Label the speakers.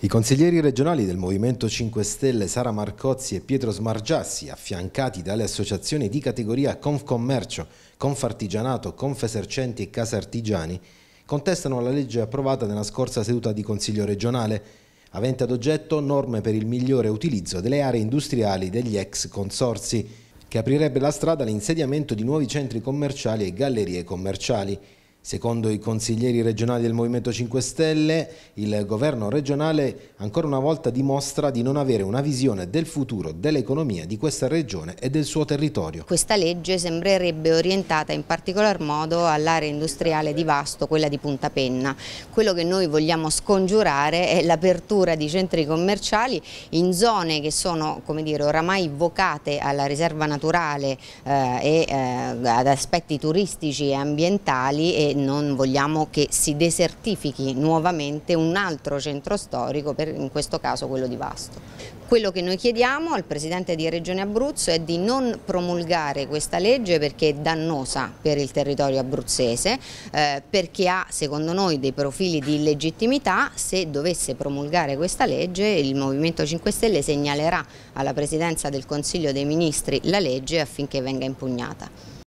Speaker 1: I consiglieri regionali del Movimento 5 Stelle Sara Marcozzi e Pietro Smargiassi, affiancati dalle associazioni di categoria Confcommercio, Confartigianato, Confesercenti e Casa Artigiani, contestano la legge approvata nella scorsa seduta di Consiglio regionale, avente ad oggetto norme per il migliore utilizzo delle aree industriali degli ex consorsi, che aprirebbe la strada all'insediamento di nuovi centri commerciali e gallerie commerciali, Secondo i consiglieri regionali del Movimento 5 Stelle, il governo regionale ancora una volta dimostra di non avere una visione del futuro dell'economia di questa regione e del suo territorio.
Speaker 2: Questa legge sembrerebbe orientata in particolar modo all'area industriale di Vasto, quella di Punta Penna. Quello che noi vogliamo scongiurare è l'apertura di centri commerciali in zone che sono come dire, oramai vocate alla riserva naturale eh, e eh, ad aspetti turistici e ambientali e non vogliamo che si desertifichi nuovamente un altro centro storico, per, in questo caso quello di Vasto. Quello che noi chiediamo al Presidente di Regione Abruzzo è di non promulgare questa legge perché è dannosa per il territorio abruzzese, eh, perché ha secondo noi dei profili di illegittimità. Se dovesse promulgare questa legge il Movimento 5 Stelle segnalerà alla Presidenza del Consiglio dei Ministri la legge affinché venga impugnata.